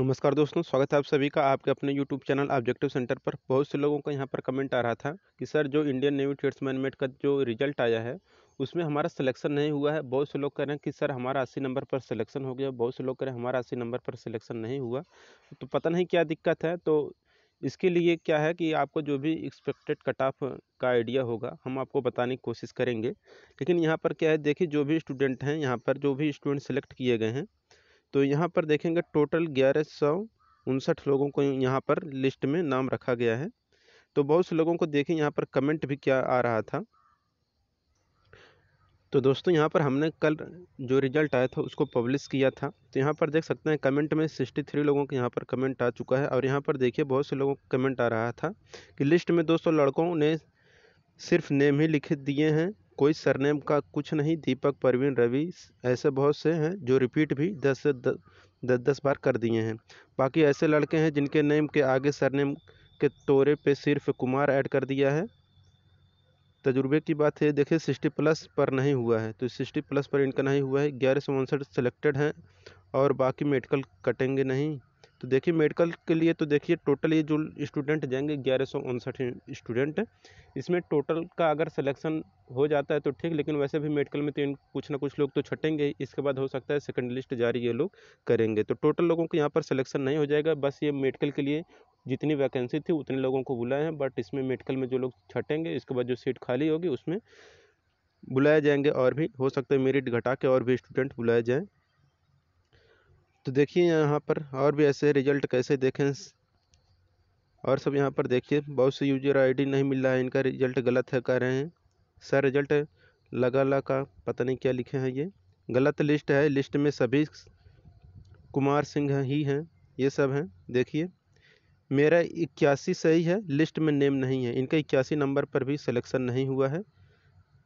नमस्कार दोस्तों स्वागत है आप सभी का आपके अपने YouTube चैनल ऑब्जेक्टिव सेंटर पर बहुत से लोगों का यहाँ पर कमेंट आ रहा था कि सर जो इंडियन नेवी ट्रेड्स मैनमेंट का जो रिजल्ट आया है उसमें हमारा सिलेक्शन नहीं हुआ है बहुत से लोग कह रहे हैं कि सर हमारा अस्सी नंबर पर सिलेक्शन हो गया बहुत से लोग कह रहे हैं हमारा अस्सी नंबर पर सिलेक्शन नहीं हुआ तो पता नहीं क्या दिक्कत है तो इसके लिए क्या है कि आपको जो भी एक्सपेक्टेड कट ऑफ का आइडिया होगा हम आपको बताने की कोशिश करेंगे लेकिन यहाँ पर क्या है देखिए जो भी स्टूडेंट हैं यहाँ पर जो भी स्टूडेंट सेलेक्ट किए गए हैं तो यहाँ पर देखेंगे टोटल ग्यारह सौ उनसठ लोगों को यहाँ पर लिस्ट में नाम रखा गया है तो बहुत से लोगों को देखें यहाँ पर कमेंट भी क्या आ रहा था तो दोस्तों यहाँ पर हमने कल जो रिज़ल्ट आया था उसको पब्लिश किया था तो यहाँ पर देख सकते हैं कमेंट में सिक्सटी थ्री लोगों के यहाँ पर कमेंट आ चुका है और यहाँ पर देखिए बहुत से लोगों का कमेंट आ रहा था कि लिस्ट में दोस्तों लड़कों ने सिर्फ नेम ही लिख दिए हैं कोई सरनेम का कुछ नहीं दीपक परवीन रवि ऐसे बहुत से हैं जो रिपीट भी दस से दस दस बार कर दिए हैं बाकी ऐसे लड़के हैं जिनके नेम के आगे सरनेम के तौरे पे सिर्फ कुमार ऐड कर दिया है तजुर्बे की बात है देखिए सिक्सटी प्लस पर नहीं हुआ है तो सिक्सटी प्लस पर इनका नहीं हुआ है ग्यारह सौ उनसठ सेलेक्टेड हैं और बाकी मेडिकल कटेंगे नहीं तो देखिए मेडिकल के लिए तो देखिए टोटल ये जो स्टूडेंट जाएंगे ग्यारह सौ उनसठ स्टूडेंट इसमें टोटल का अगर सिलेक्शन हो जाता है तो ठीक लेकिन वैसे भी मेडिकल में तो इन कुछ ना कुछ लोग तो छटेंगे इसके बाद हो सकता है सेकंड लिस्ट जारी ये लोग करेंगे तो टोटल लोगों को यहाँ पर सिलेक्शन नहीं हो जाएगा बस ये मेडिकल के लिए जितनी वैकेंसी थी उतने लोगों को बुलाए हैं बट इसमें मेडिकल में जो लोग छटेंगे इसके बाद जो सीट खाली होगी उसमें बुलाए जाएंगे और भी हो सकता है मेरिट घटा के और भी स्टूडेंट बुलाए जाएँ तो देखिए यहाँ पर और भी ऐसे रिजल्ट कैसे देखें और सब यहाँ पर देखिए बहुत से यूजर आईडी नहीं मिल रहा है इनका रिजल्ट गलत है कह रहे हैं सर रिजल्ट लगा ला का पता नहीं क्या लिखे हैं ये गलत लिस्ट है लिस्ट में सभी कुमार सिंह ही हैं ये सब हैं देखिए मेरा इक्यासी सही है लिस्ट में नेम नहीं है इनका इक्यासी नंबर पर भी सिलेक्शन नहीं हुआ है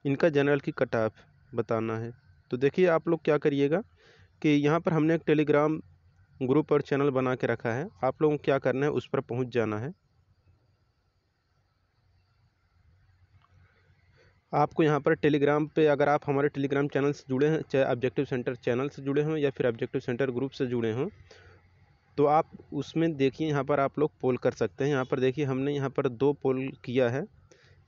इनका जनरल की कट ऑफ बताना है तो देखिए आप लोग क्या करिएगा कि यहाँ पर हमने एक टेलीग्राम ग्रुप और चैनल बना के रखा है आप लोगों को क्या करना है उस पर पहुँच जाना है आपको यहाँ पर टेलीग्राम पे अगर आप हमारे टेलीग्राम चैनल से जुड़े हैं चाहे ऑब्जेक्टिव सेंटर चैनल से जुड़े हों या फिर ऑब्जेक्टिव सेंटर ग्रुप से जुड़े हों तो आप उसमें देखिए यहाँ पर आप लोग पोल कर सकते हैं यहाँ पर देखिए हमने यहाँ पर दो पोल किया है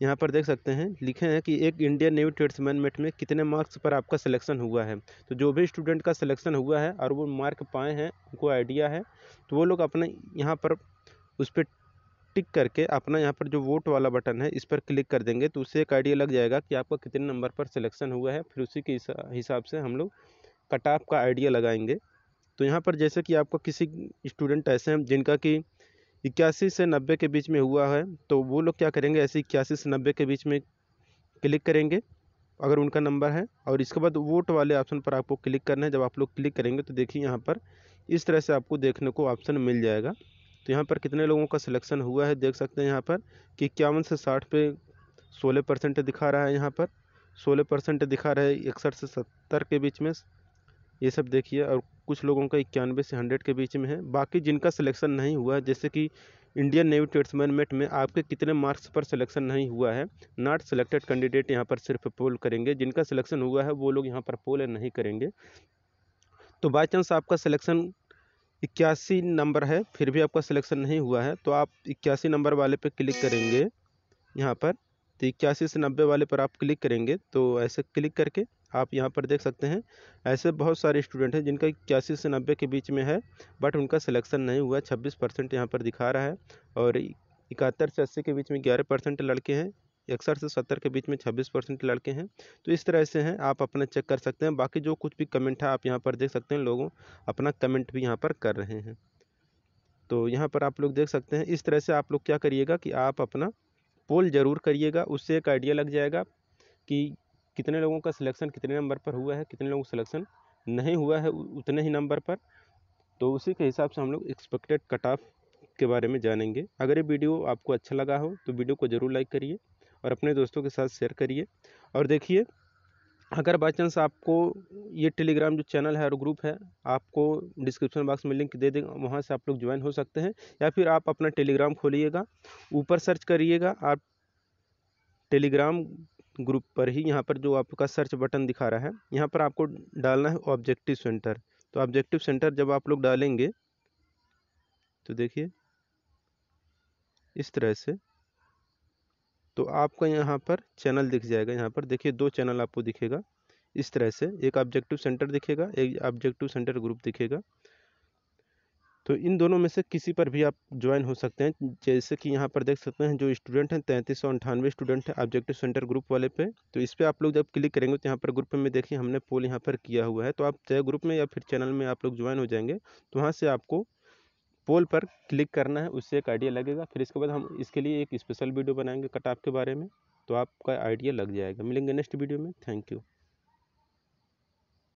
यहाँ पर देख सकते हैं लिखे हैं कि एक इंडियन नेवी ट्रेड्समैन मेट में कितने मार्क्स पर आपका सिलेक्शन हुआ है तो जो भी स्टूडेंट का सिलेक्शन हुआ है और वो मार्क पाए हैं उनको आइडिया है तो वो लोग अपने यहाँ पर उस पर टिक करके अपना यहाँ पर जो वोट वाला बटन है इस पर क्लिक कर देंगे तो उससे एक आइडिया लग जाएगा कि आपका कितने नंबर पर सिलेक्शन हुआ है फिर उसी के हिसाब से हम लोग कटाप का आइडिया लगाएंगे तो यहाँ पर जैसे कि आपका किसी स्टूडेंट ऐसे हैं जिनका कि इक्यासी से नब्बे के बीच में हुआ है तो वो लोग क्या करेंगे ऐसे इक्यासी से नब्बे के बीच में क्लिक करेंगे अगर उनका नंबर है और इसके बाद वोट वाले ऑप्शन पर आपको क्लिक करना है जब आप लोग क्लिक करेंगे तो देखिए यहाँ पर इस तरह से आपको देखने को ऑप्शन मिल जाएगा तो यहाँ पर कितने लोगों का सिलेक्शन हुआ है देख सकते हैं यहाँ पर कि इक्यावन से साठ पे सोलह परसेंट दिखा रहा है यहाँ पर सोलह परसेंट दिखा रहा है इकसठ से सत्तर के बीच में ये सब देखिए और कुछ लोगों का इक्यानवे से हंड्रेड के बीच में है बाकी जिनका सिलेक्शन नहीं हुआ जैसे कि इंडियन नेवी ट्रेड्समैन मेट में आपके कितने मार्क्स पर सिलेक्शन नहीं हुआ है नॉट सिलेक्टेड कैंडिडेट यहाँ पर सिर्फ पोल करेंगे जिनका सिलेक्शन हुआ है वो लोग यहाँ पर पोल नहीं करेंगे तो बाई चांस आपका सिलेक्शन इक्यासी नंबर है फिर भी आपका सिलेक्शन नहीं हुआ है तो आप इक्यासी नंबर वाले पे क्लिक करेंगे यहाँ पर तो इक्यासी से नब्बे वाले पर आप क्लिक करेंगे तो ऐसे क्लिक करके आप यहाँ पर देख सकते हैं ऐसे बहुत सारे स्टूडेंट हैं जिनका इक्यासी से नब्बे के बीच में है बट उनका सिलेक्शन नहीं हुआ छब्बीस परसेंट यहाँ पर दिखा रहा है और इकहत्तर से अस्सी के बीच में ग्यारह परसेंट लड़के हैं इकसठ से सत्तर के बीच में छब्बीस परसेंट लड़के हैं तो इस तरह से हैं आप अपना चेक कर सकते हैं बाकी जो कुछ भी कमेंट है आप यहाँ पर देख सकते हैं लोगों अपना कमेंट भी यहाँ पर कर रहे हैं तो यहाँ पर आप लोग देख सकते हैं इस तरह से आप लोग क्या करिएगा कि आप अपना पोल ज़रूर करिएगा उससे एक आइडिया लग जाएगा कि कितने लोगों का सिलेक्शन कितने नंबर पर हुआ है कितने लोगों का सिलेक्शन नहीं हुआ है उतने ही नंबर पर तो उसी के हिसाब से हम लोग एक्सपेक्टेड कट ऑफ के बारे में जानेंगे अगर ये वीडियो आपको अच्छा लगा हो तो वीडियो को ज़रूर लाइक करिए और अपने दोस्तों के साथ शेयर करिए और देखिए अगर बाई चांस आपको ये टेलीग्राम जो चैनल है और ग्रुप है आपको डिस्क्रिप्शन बॉक्स में लिंक दे देंगे वहाँ से आप लोग ज्वाइन हो सकते हैं या फिर आप अपना टेलीग्राम खोलिएगा ऊपर सर्च करिएगा आप टेलीग्राम ग्रुप पर ही यहाँ पर जो आपका सर्च बटन दिखा रहा है यहाँ पर आपको डालना है ऑब्जेक्टिव सेंटर तो ऑब्जेक्टिव सेंटर जब आप लोग डालेंगे तो देखिए इस तरह से तो आपका यहाँ पर चैनल दिख जाएगा यहाँ पर देखिए दो चैनल आपको दिखेगा इस तरह से एक ऑब्जेक्टिव सेंटर दिखेगा एक ऑब्जेक्टिव सेंटर ग्रुप दिखेगा तो इन दोनों में से किसी पर भी आप ज्वाइन हो सकते हैं जैसे कि यहाँ पर देख सकते हैं जो स्टूडेंट हैं तैंतीस सौ अंठानवे स्टूडेंट हैं ऑब्जेक्टिव सेंटर ग्रुप वाले पे तो इस पर आप लोग जब क्लिक करेंगे तो यहाँ पर ग्रुप में देखिए हमने पोल यहाँ पर किया हुआ है तो आप चाहे ग्रुप में या फिर चैनल में आप लोग ज्वाइन हो जाएंगे तो वहाँ से आपको पोल पर क्लिक करना है उससे एक आइडिया लगेगा फिर इसके बाद हम इसके लिए एक स्पेशल वीडियो बनाएँगे कट के बारे में तो आपका आइडिया लग जाएगा मिलेंगे नेक्स्ट वीडियो में थैंक यू